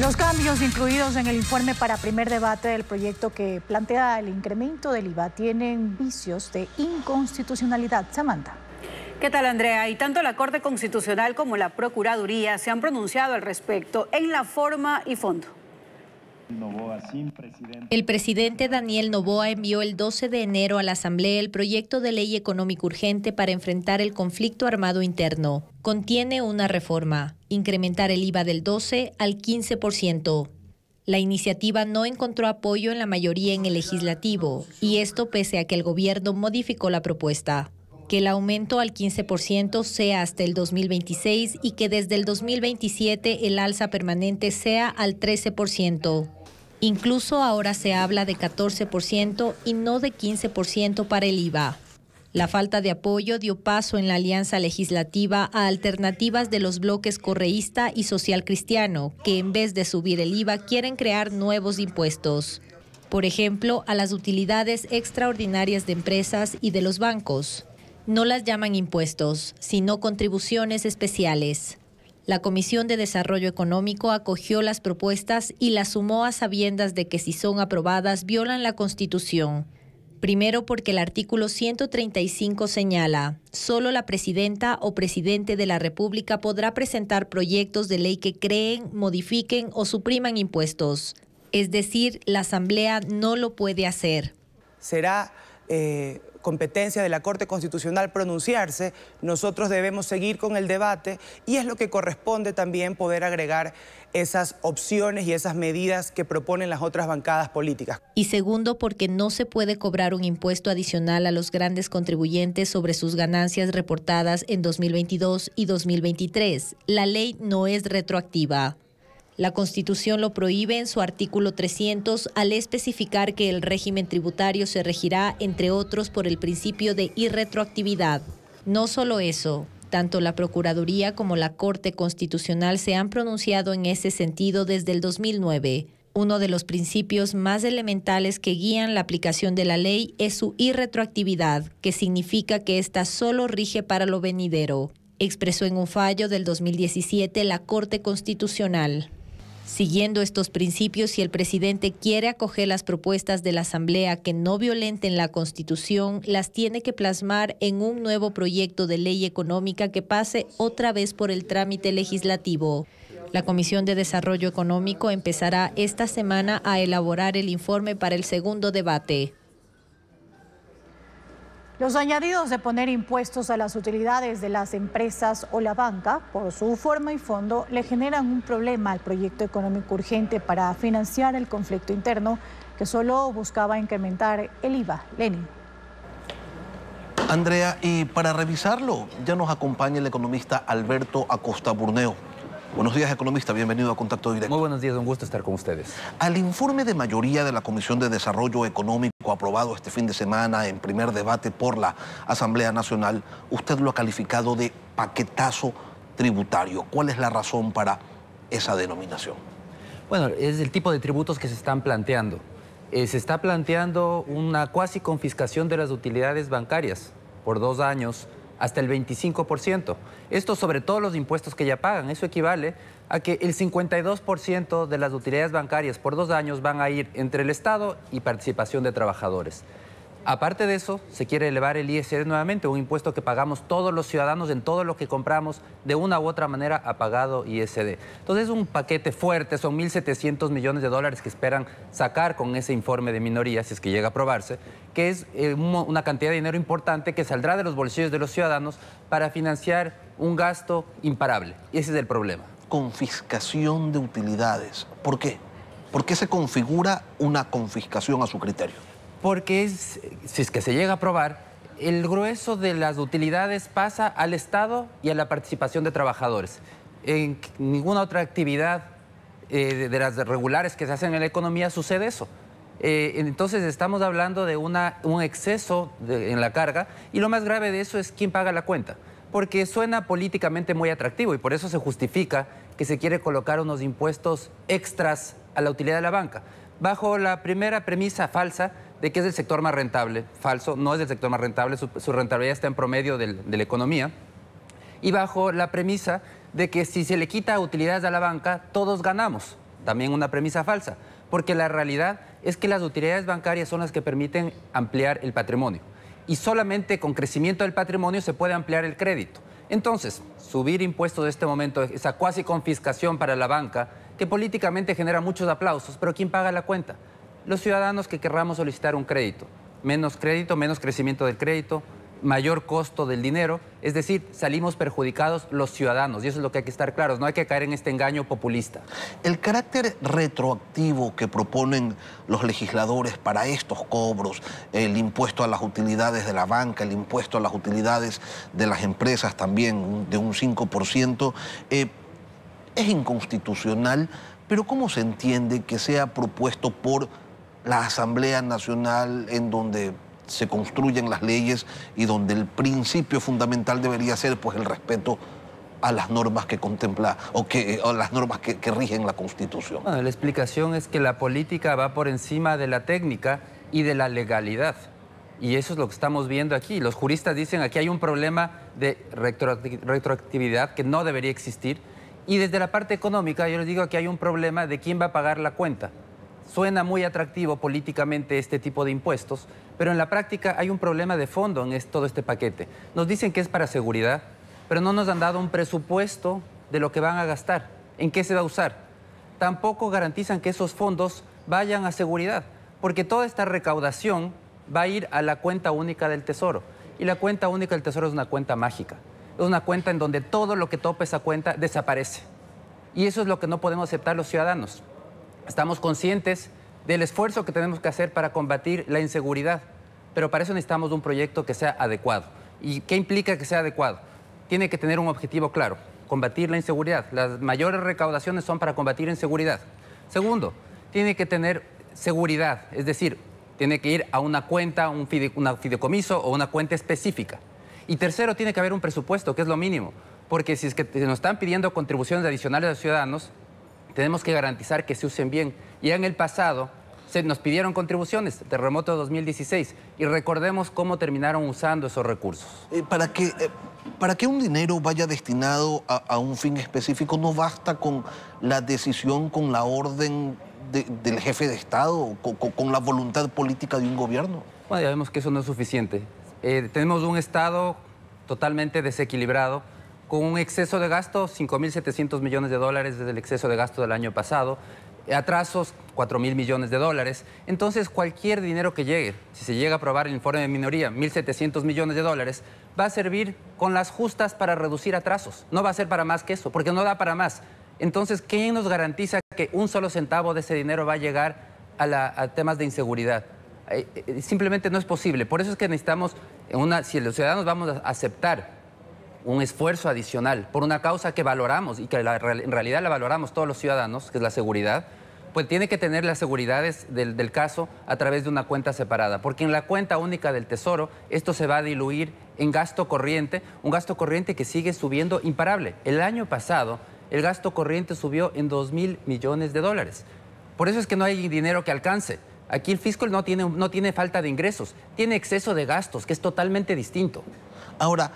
Los cambios incluidos en el informe para primer debate del proyecto que plantea el incremento del IVA tienen vicios de inconstitucionalidad. Samantha. ¿Qué tal, Andrea? Y tanto la Corte Constitucional como la Procuraduría se han pronunciado al respecto en la forma y fondo. El presidente Daniel Novoa envió el 12 de enero a la Asamblea el proyecto de ley económico urgente para enfrentar el conflicto armado interno. Contiene una reforma, incrementar el IVA del 12 al 15%. La iniciativa no encontró apoyo en la mayoría en el legislativo, y esto pese a que el gobierno modificó la propuesta que el aumento al 15% sea hasta el 2026 y que desde el 2027 el alza permanente sea al 13%. Incluso ahora se habla de 14% y no de 15% para el IVA. La falta de apoyo dio paso en la alianza legislativa a alternativas de los bloques correísta y social cristiano, que en vez de subir el IVA quieren crear nuevos impuestos. Por ejemplo, a las utilidades extraordinarias de empresas y de los bancos. No las llaman impuestos, sino contribuciones especiales. La Comisión de Desarrollo Económico acogió las propuestas y las sumó a sabiendas de que si son aprobadas violan la Constitución. Primero porque el artículo 135 señala, solo la presidenta o presidente de la República podrá presentar proyectos de ley que creen, modifiquen o supriman impuestos. Es decir, la Asamblea no lo puede hacer. Será eh, competencia de la Corte Constitucional pronunciarse, nosotros debemos seguir con el debate y es lo que corresponde también poder agregar esas opciones y esas medidas que proponen las otras bancadas políticas. Y segundo, porque no se puede cobrar un impuesto adicional a los grandes contribuyentes sobre sus ganancias reportadas en 2022 y 2023. La ley no es retroactiva. La Constitución lo prohíbe en su artículo 300 al especificar que el régimen tributario se regirá, entre otros, por el principio de irretroactividad. No solo eso, tanto la Procuraduría como la Corte Constitucional se han pronunciado en ese sentido desde el 2009. Uno de los principios más elementales que guían la aplicación de la ley es su irretroactividad, que significa que ésta solo rige para lo venidero, expresó en un fallo del 2017 la Corte Constitucional. Siguiendo estos principios, si el presidente quiere acoger las propuestas de la Asamblea que no violenten la Constitución, las tiene que plasmar en un nuevo proyecto de ley económica que pase otra vez por el trámite legislativo. La Comisión de Desarrollo Económico empezará esta semana a elaborar el informe para el segundo debate. Los añadidos de poner impuestos a las utilidades de las empresas o la banca, por su forma y fondo, le generan un problema al proyecto económico urgente para financiar el conflicto interno que solo buscaba incrementar el IVA. Lenin. Andrea, y para revisarlo, ya nos acompaña el economista Alberto Acosta Burneo. Buenos días, economista. Bienvenido a Contacto Directo. Muy buenos días, un gusto estar con ustedes. Al informe de mayoría de la Comisión de Desarrollo Económico aprobado este fin de semana en primer debate por la Asamblea Nacional, usted lo ha calificado de paquetazo tributario. ¿Cuál es la razón para esa denominación? Bueno, es el tipo de tributos que se están planteando. Eh, se está planteando una cuasi confiscación de las utilidades bancarias por dos años hasta el 25%. Esto sobre todos los impuestos que ya pagan. Eso equivale a que el 52% de las utilidades bancarias por dos años van a ir entre el Estado y participación de trabajadores. Aparte de eso, se quiere elevar el ISD nuevamente, un impuesto que pagamos todos los ciudadanos en todo lo que compramos, de una u otra manera ha pagado ISD. Entonces es un paquete fuerte, son 1.700 millones de dólares que esperan sacar con ese informe de minoría, si es que llega a aprobarse, que es eh, una cantidad de dinero importante que saldrá de los bolsillos de los ciudadanos para financiar un gasto imparable. Y ese es el problema. Confiscación de utilidades. ¿Por qué? ¿Por qué se configura una confiscación a su criterio? porque si es que se llega a aprobar, el grueso de las utilidades pasa al Estado y a la participación de trabajadores. En ninguna otra actividad eh, de las regulares que se hacen en la economía sucede eso. Eh, entonces estamos hablando de un exceso en la carga y lo más grave de eso es quién paga la cuenta, porque suena políticamente muy atractivo y por eso se justifica que se quiere colocar unos impuestos extras a la utilidad de la banca, bajo la primera premisa falsa de que es el sector más rentable. Falso, no es el sector más rentable, su, rentabilidad está en promedio de la economía. Y bajo la premisa de que si se le quita utilidades a la banca, todos ganamos. También una premisa falsa, porque la realidad es que las utilidades bancarias son las que permiten ampliar el patrimonio. Y solamente con crecimiento del patrimonio se puede ampliar el crédito. Entonces, subir impuestos de este momento, esa cuasi confiscación para la banca, que políticamente genera muchos aplausos, pero ¿quién paga la cuenta? los ciudadanos que querramos solicitar un crédito. Menos crédito, menos crecimiento del crédito, mayor costo del dinero, es decir, salimos perjudicados los ciudadanos y eso es lo que hay que estar claros, no hay que caer en este engaño populista. El carácter retroactivo que proponen los legisladores para estos cobros, el impuesto a las utilidades de la banca, el impuesto a las utilidades de las empresas también de un 5%, eh, es inconstitucional, pero ¿cómo se entiende que sea propuesto por la Asamblea Nacional en donde se construyen las leyes y donde el principio fundamental debería ser pues el respeto a las normas que contempla o que las normas que, rigen la Constitución. la explicación es que la política va por encima de la técnica y de la legalidad. Y eso es lo que estamos viendo aquí. Los juristas dicen aquí hay un problema de retroactividad que no debería existir. Y desde la parte económica yo les digo que hay un problema de quién va a pagar la cuenta. Suena muy atractivo políticamente este tipo de impuestos, pero en la práctica hay un problema de fondo en todo este paquete. Nos dicen que es para seguridad, pero no nos han dado un presupuesto de lo que van a gastar, en qué se va a usar. Tampoco garantizan que esos fondos vayan a seguridad, porque toda esta recaudación va a ir a la cuenta única del Tesoro. Y la cuenta única del Tesoro es una cuenta mágica. Es una cuenta en donde todo lo que tope esa cuenta desaparece. Y eso es lo que no podemos aceptar los ciudadanos. Estamos conscientes del esfuerzo que tenemos que hacer para combatir la inseguridad, pero para eso necesitamos un proyecto que sea adecuado. ¿Y qué implica que sea adecuado? Tiene que tener un objetivo claro, combatir la inseguridad. Las mayores recaudaciones son para combatir inseguridad. Segundo, tiene que tener seguridad, es decir, tiene que ir a una cuenta, un fideicomiso o una cuenta específica. Y tercero, tiene que haber un presupuesto, que es lo mínimo, porque si es que nos están pidiendo contribuciones adicionales a los ciudadanos, tenemos que garantizar que se usen bien. Y en el pasado se nos pidieron contribuciones, terremoto de 2016, y recordemos cómo terminaron usando esos recursos. Eh, para, que, eh, para que un dinero vaya destinado a, un fin específico, no basta con la decisión, con la orden del jefe de Estado, con, la voluntad política de un gobierno. Bueno, ya vemos que eso no es suficiente. Eh, tenemos un Estado totalmente desequilibrado, con un exceso de gasto, 5.700 millones de dólares desde el exceso de gasto del año pasado, atrasos, 4.000 millones de dólares. Entonces, cualquier dinero que llegue, si se llega a aprobar el informe de minoría, 1.700 millones de dólares, va a servir con las justas para reducir atrasos. No va a ser para más que eso, porque no da para más. Entonces, ¿quién nos garantiza que un solo centavo de ese dinero va a llegar a, temas de inseguridad? Eh, eh, simplemente no es posible. Por eso es que necesitamos, una, si los ciudadanos vamos a aceptar un esfuerzo adicional por una causa que valoramos y que en realidad la valoramos todos los ciudadanos, que es la seguridad, pues tiene que tener las seguridades del, caso a través de una cuenta separada, porque en la cuenta única del Tesoro esto se va a diluir en gasto corriente, un gasto corriente que sigue subiendo imparable. El año pasado el gasto corriente subió en 2 mil millones de dólares. Por eso es que no hay dinero que alcance. Aquí el fiscal no tiene, no tiene falta de ingresos, tiene exceso de gastos, que es totalmente distinto. Ahora,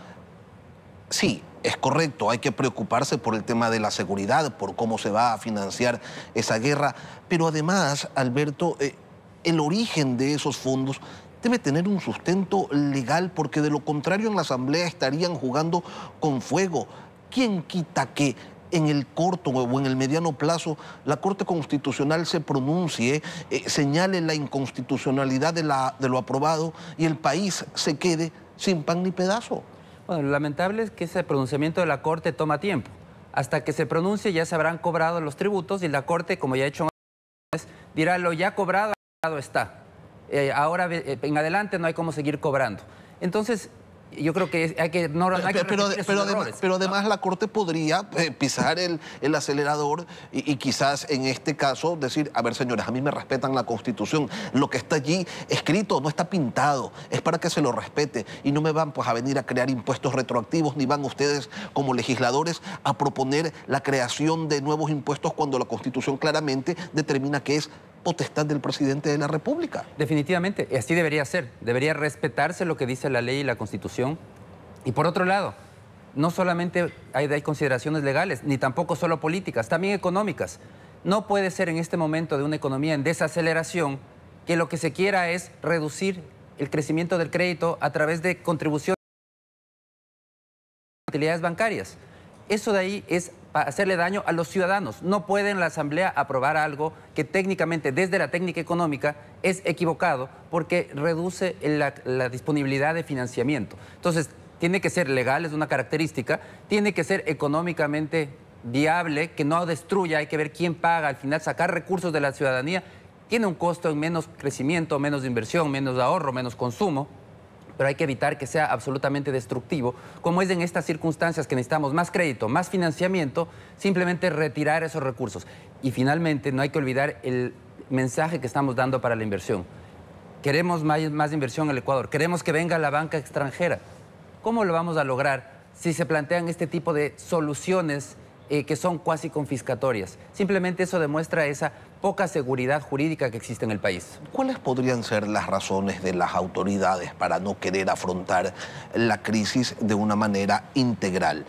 sí, es correcto, hay que preocuparse por el tema de la seguridad, por cómo se va a financiar esa guerra, pero además, Alberto, eh, el origen de esos fondos debe tener un sustento legal, porque de lo contrario en la Asamblea estarían jugando con fuego. ¿Quién quita que en el corto o en el mediano plazo la Corte Constitucional se pronuncie, eh, señale la inconstitucionalidad de lo aprobado y el país se quede sin pan ni pedazo? lo lamentable es que ese pronunciamiento de la Corte toma tiempo. Hasta que se pronuncie ya se habrán cobrado los tributos y la Corte, como ya ha hecho antes, dirá lo ya cobrado está. Eh, ahora eh, en adelante no hay cómo seguir cobrando. Entonces, yo creo que hay que no, pero, pero, además, la Corte podría eh, pisar el, acelerador y, quizás en este caso decir, a ver señores, a mí me respetan la Constitución, lo que está allí escrito no está pintado, es para que se lo respete y no me van pues a venir a crear impuestos retroactivos ni van ustedes como legisladores a proponer la creación de nuevos impuestos cuando la Constitución claramente determina que es potestad del presidente de la República. Definitivamente, así debería ser. Debería respetarse lo que dice la ley y la Constitución. Y por otro lado, no solamente hay, hay consideraciones legales, ni tampoco solo políticas, también económicas. No puede ser en este momento de una economía en desaceleración que lo que se quiera es reducir el crecimiento del crédito a través de contribuciones utilidades bancarias. Eso de ahí es para hacerle daño a los ciudadanos. No puede la Asamblea aprobar algo que técnicamente, desde la técnica económica, es equivocado porque reduce la, la disponibilidad de financiamiento. Entonces, tiene que ser legal, es una característica, tiene que ser económicamente viable, que no destruya, hay que ver quién paga, al final sacar recursos de la ciudadanía tiene un costo en menos crecimiento, menos inversión, menos ahorro, menos consumo, pero hay que evitar que sea absolutamente destructivo, como es en estas circunstancias que necesitamos más crédito, más financiamiento, simplemente retirar esos recursos. Y finalmente, no hay que olvidar el mensaje que estamos dando para la inversión. Queremos más, inversión en el Ecuador, queremos que venga la banca extranjera. ¿Cómo lo vamos a lograr si se plantean este tipo de soluciones? Eh, que son cuasi confiscatorias. Simplemente eso demuestra esa poca seguridad jurídica que existe en el país. ¿Cuáles podrían ser las razones de las autoridades para no querer afrontar la crisis de una manera integral?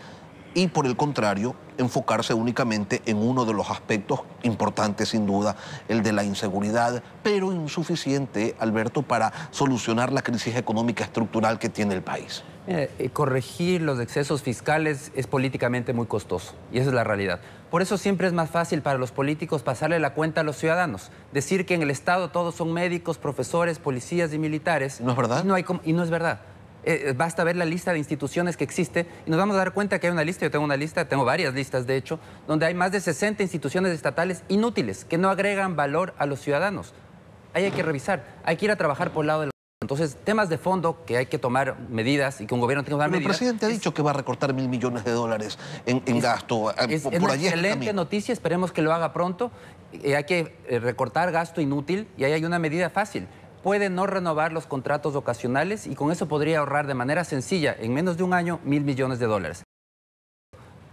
y por el contrario, enfocarse únicamente en uno de los aspectos importantes, sin duda, el de la inseguridad, pero insuficiente, Alberto, para solucionar la crisis económica estructural que tiene el país. Eh, corregir los excesos fiscales es políticamente muy costoso, y esa es la realidad. Por eso siempre es más fácil para los políticos pasarle la cuenta a los ciudadanos, decir que en el Estado todos son médicos, profesores, policías y militares. ¿No es verdad? y no es verdad. Eh, eh, basta ver la lista de instituciones que existe y nos vamos a dar cuenta que hay una lista, yo tengo una lista, tengo varias listas de hecho, donde hay más de 60 instituciones estatales inútiles que no agregan valor a los ciudadanos. Ahí hay que revisar, hay que ir a trabajar por el lado de los... Entonces, temas de fondo que hay que tomar medidas y que un gobierno tenga que tomar medidas. El presidente ha dicho que va a recortar mil millones de dólares en, gasto. Eh, por es una excelente noticia, esperemos que lo haga pronto. hay que recortar gasto inútil y ahí hay una medida fácil puede no renovar los contratos ocasionales y con eso podría ahorrar de manera sencilla, en menos de un año, mil millones de dólares.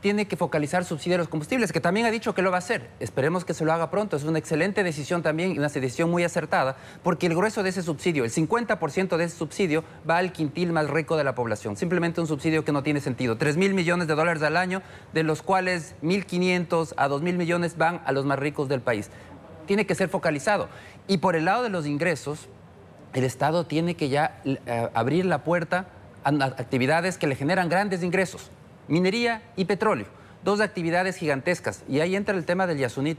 Tiene que focalizar subsidios a los combustibles, que también ha dicho que lo va a hacer. Esperemos que se lo haga pronto. Es una excelente decisión también y una decisión muy acertada, porque el grueso de ese subsidio, el 50% de ese subsidio, va al quintil más rico de la población. Simplemente un subsidio que no tiene sentido. 3 mil millones de dólares al año, de los cuales 1.500 a 2 mil millones van a los más ricos del país. Tiene que ser focalizado. Y por el lado de los ingresos, el Estado tiene que ya eh, abrir la puerta a actividades que le generan grandes ingresos, minería y petróleo, dos actividades gigantescas. Y ahí entra el tema del Yasuní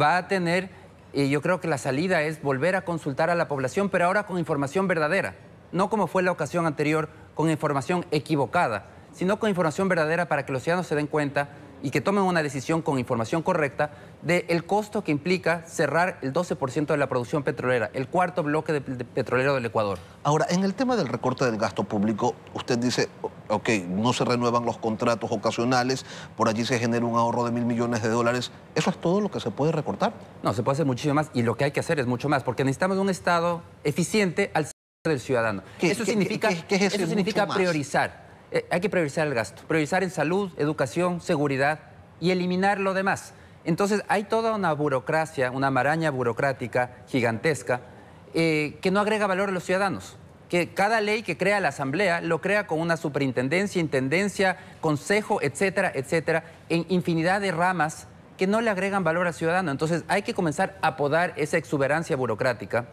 va a tener, y yo creo que la salida es volver a consultar a la población, pero ahora con información verdadera, no como fue la ocasión anterior, con información equivocada, sino con información verdadera para que los ciudadanos se den cuenta y que tomen una decisión con información correcta del costo que implica cerrar el 12% de la producción petrolera, el cuarto bloque petrolero del Ecuador. Ahora, en el tema del recorte del gasto público, usted dice, ok, no se renuevan los contratos ocasionales, por allí se genera un ahorro de mil millones de dólares. ¿Eso es todo lo que se puede recortar? No, se puede hacer muchísimo más y lo que hay que hacer es mucho más, porque necesitamos un Estado eficiente al servicio del ciudadano. eso significa, eso significa priorizar eh, hay que priorizar el gasto, priorizar en salud, educación, seguridad y eliminar lo demás. Entonces hay toda una burocracia, una maraña burocrática gigantesca eh, que no agrega valor a los ciudadanos. Que cada ley que crea la Asamblea lo crea con una superintendencia, intendencia, consejo, etcétera, etcétera, en infinidad de ramas que no le agregan valor al ciudadano. Entonces hay que comenzar a podar esa exuberancia burocrática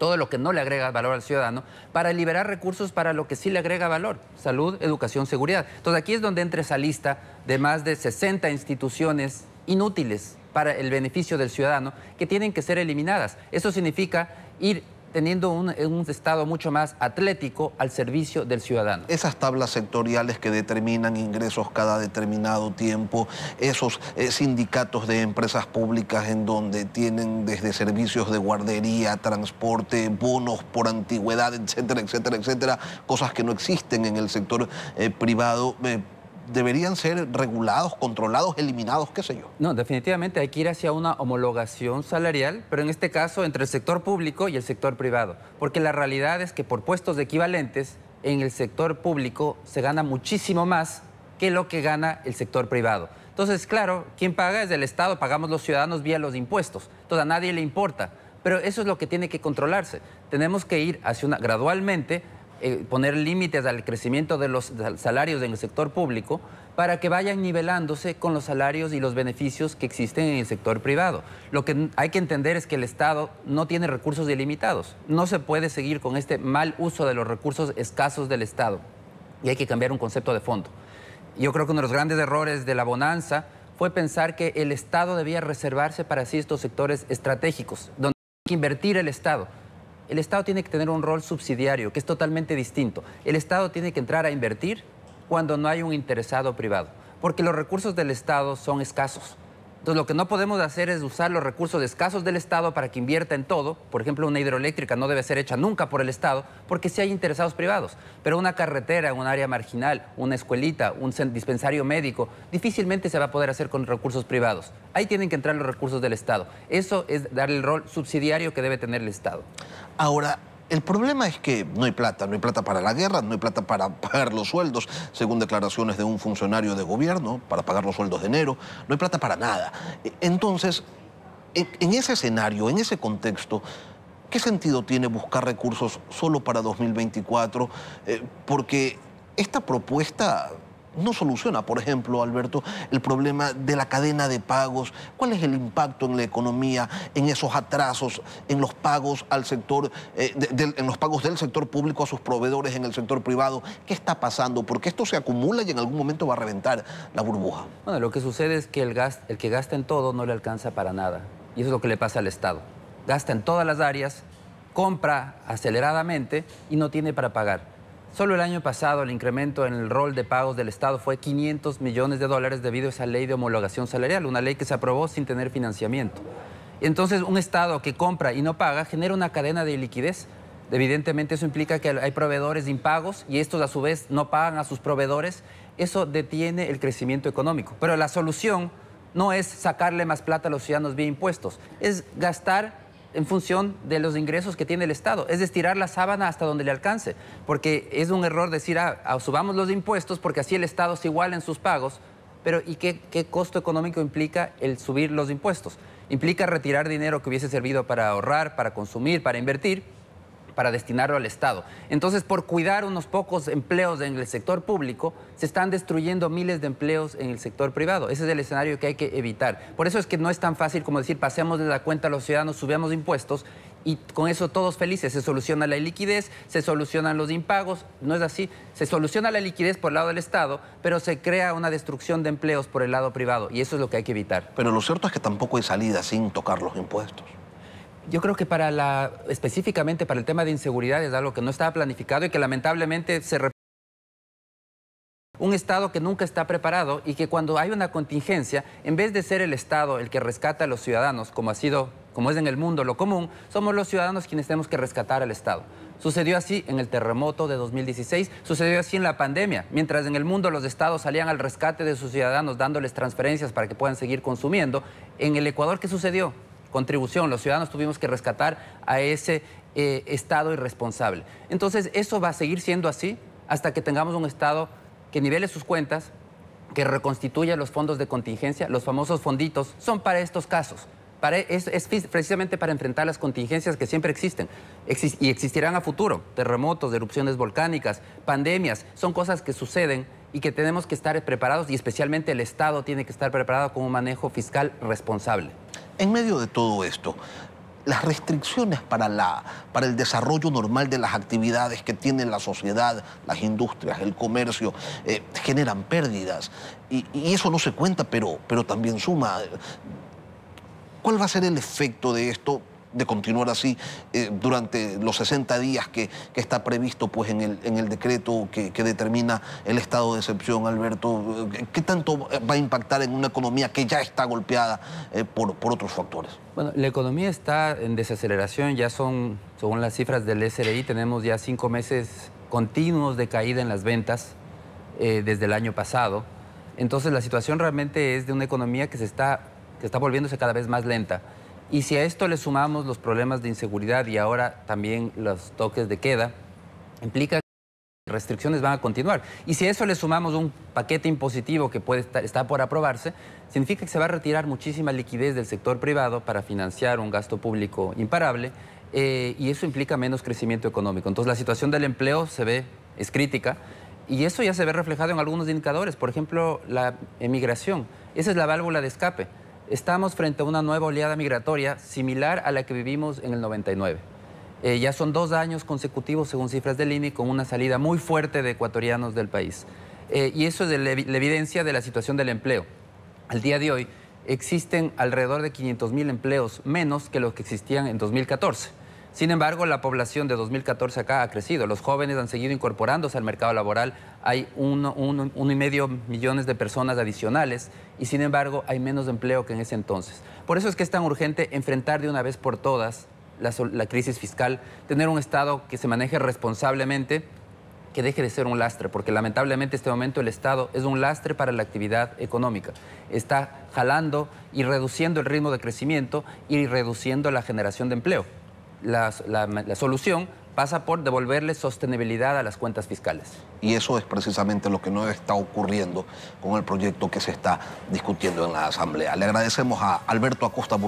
todo lo que no le agrega valor al ciudadano, para liberar recursos para lo que sí le agrega valor, salud, educación, seguridad. Entonces aquí es donde entra esa lista de más de 60 instituciones inútiles para el beneficio del ciudadano que tienen que ser eliminadas. Eso significa ir teniendo un, Estado mucho más atlético al servicio del ciudadano. Esas tablas sectoriales que determinan ingresos cada determinado tiempo, esos eh, sindicatos de empresas públicas en donde tienen desde servicios de guardería, transporte, bonos por antigüedad, etcétera, etcétera, etcétera, cosas que no existen en el sector eh, privado. Eh, deberían ser regulados, controlados, eliminados, qué sé yo. No, definitivamente hay que ir hacia una homologación salarial, pero en este caso entre el sector público y el sector privado, porque la realidad es que por puestos equivalentes en el sector público se gana muchísimo más que lo que gana el sector privado. Entonces, claro, quien paga es el Estado, pagamos los ciudadanos vía los impuestos. Entonces, a nadie le importa. Pero eso es lo que tiene que controlarse. Tenemos que ir hacia una, gradualmente eh, poner límites al crecimiento de los salarios en el sector público para que vayan nivelándose con los salarios y los beneficios que existen en el sector privado. Lo que hay que entender es que el Estado no tiene recursos ilimitados. No se puede seguir con este mal uso de los recursos escasos del Estado. Y hay que cambiar un concepto de fondo. Yo creo que uno de los grandes errores de la bonanza fue pensar que el Estado debía reservarse para sí estos sectores estratégicos, donde hay que invertir el Estado el Estado tiene que tener un rol subsidiario, que es totalmente distinto. El Estado tiene que entrar a invertir cuando no hay un interesado privado, porque los recursos del Estado son escasos. Entonces, lo que no podemos hacer es usar los recursos escasos del Estado para que invierta en todo. Por ejemplo, una hidroeléctrica no debe ser hecha nunca por el Estado porque sí hay interesados privados. Pero una carretera un área marginal, una escuelita, un dispensario médico, difícilmente se va a poder hacer con recursos privados. Ahí tienen que entrar los recursos del Estado. Eso es darle el rol subsidiario que debe tener el Estado. Ahora, el problema es que no hay plata, no hay plata para la guerra, no hay plata para pagar los sueldos, según declaraciones de un funcionario de gobierno, para pagar los sueldos de enero, no hay plata para nada. Entonces, en ese escenario, en ese contexto, ¿qué sentido tiene buscar recursos solo para 2024? Eh, porque esta propuesta no soluciona, por ejemplo, Alberto, el problema de la cadena de pagos. ¿Cuál es el impacto en la economía, en esos atrasos, en los pagos al sector, eh, en los pagos del sector público a sus proveedores en el sector privado? ¿Qué está pasando? Porque esto se acumula y en algún momento va a reventar la burbuja. Bueno, lo que sucede es que el, el que gasta en todo no le alcanza para nada. Y eso es lo que le pasa al Estado. Gasta en todas las áreas, compra aceleradamente y no tiene para pagar Solo el año pasado el incremento en el rol de pagos del Estado fue 500 millones de dólares debido a esa ley de homologación salarial, una ley que se aprobó sin tener financiamiento. Entonces, un Estado que compra y no paga genera una cadena de liquidez. Evidentemente eso implica que hay proveedores de impagos y estos a su vez no pagan a sus proveedores. Eso detiene el crecimiento económico. Pero la solución no es sacarle más plata a los ciudadanos vía impuestos, es gastar en función de los ingresos que tiene el Estado. Es estirar la sábana hasta donde le alcance, porque es un error decir, ah, ah, subamos los impuestos porque así el Estado se iguala en sus pagos, pero ¿y qué, qué costo económico implica el subir los impuestos? Implica retirar dinero que hubiese servido para ahorrar, para consumir, para invertir, para destinarlo al Estado. Entonces, por cuidar unos pocos empleos en el sector público, se están destruyendo miles de empleos en el sector privado. Ese es el escenario que hay que evitar. Por eso es que no es tan fácil como decir, pasemos de la cuenta a los ciudadanos, subamos impuestos y con eso todos felices. Se soluciona la liquidez, se solucionan los impagos, no es así. Se soluciona la liquidez por el lado del Estado, pero se crea una destrucción de empleos por el lado privado y eso es lo que hay que evitar. Pero lo cierto es que tampoco hay salida sin tocar los impuestos. Yo creo que específicamente para el tema de inseguridad es algo que no estaba planificado y que lamentablemente se Un Estado que nunca está preparado y que cuando hay una contingencia, en vez de ser el Estado el que rescata a los ciudadanos, como ha sido, como es en el mundo lo común, somos los ciudadanos quienes tenemos que rescatar al Estado. Sucedió así en el terremoto de 2016, sucedió así en la pandemia, mientras en el mundo los estados salían al rescate de sus ciudadanos dándoles transferencias para que puedan seguir consumiendo. En el Ecuador, ¿qué sucedió? contribución, los ciudadanos tuvimos que rescatar a ese eh, Estado irresponsable. Entonces, eso va a seguir siendo así hasta que tengamos un Estado que nivele sus cuentas, que reconstituya los fondos de contingencia, los famosos fonditos, son para estos casos. Para, es, precisamente para enfrentar las contingencias que siempre existen y existirán a futuro. Terremotos, erupciones volcánicas, pandemias, son cosas que suceden y que tenemos que estar preparados y especialmente el Estado tiene que estar preparado con un manejo fiscal responsable. En medio de todo esto, las restricciones para, la, para el desarrollo normal de las actividades que tiene la sociedad, las industrias, el comercio, eh, generan pérdidas. Y, eso no se cuenta, pero, pero también suma. ¿Cuál va a ser el efecto de esto de continuar así eh, durante los 60 días que, que, está previsto pues, en, el, en el decreto que, que, determina el estado de excepción, Alberto? Eh, ¿Qué tanto va a impactar en una economía que ya está golpeada eh, por, por otros factores? Bueno, la economía está en desaceleración, ya son, según las cifras del SRI, tenemos ya cinco meses continuos de caída en las ventas desde el año pasado. Entonces la situación realmente es de una economía que se está, que está volviéndose cada vez más lenta. Y si a esto le sumamos los problemas de inseguridad y ahora también los toques de queda, implica que las restricciones van a continuar. Y si a eso le sumamos un paquete impositivo que puede está por aprobarse, significa que se va a retirar muchísima liquidez del sector privado para financiar un gasto público imparable eh, y eso implica menos crecimiento económico. Entonces la situación del empleo se ve, es crítica y eso ya se ve reflejado en algunos indicadores, por ejemplo la emigración. Esa es la válvula de escape estamos frente a una nueva oleada migratoria similar a la que vivimos en el 99. Eh, ya son dos años consecutivos, según cifras del INI, e, con una salida muy fuerte de ecuatorianos del país. Eh, y eso es la evidencia de la situación del empleo. Al día de hoy existen alrededor de 500.000 empleos menos que los que existían en 2014. Sin embargo, la población de 2014 acá ha crecido. Los jóvenes han seguido incorporándose al mercado laboral. Hay uno y medio millones de personas adicionales y, sin embargo, hay menos empleo que en ese entonces. Por eso es que es tan urgente enfrentar de una vez por todas la, la crisis fiscal, tener un Estado que se maneje responsablemente que deje de ser un lastre, porque lamentablemente en este momento el Estado es un lastre para la actividad económica. Está jalando y reduciendo el ritmo de crecimiento y reduciendo la generación de empleo la, solución pasa por devolverle sostenibilidad a las cuentas fiscales. Y eso es precisamente lo que no está ocurriendo con el proyecto que se está discutiendo en la Asamblea. Le agradecemos a Alberto Acosta.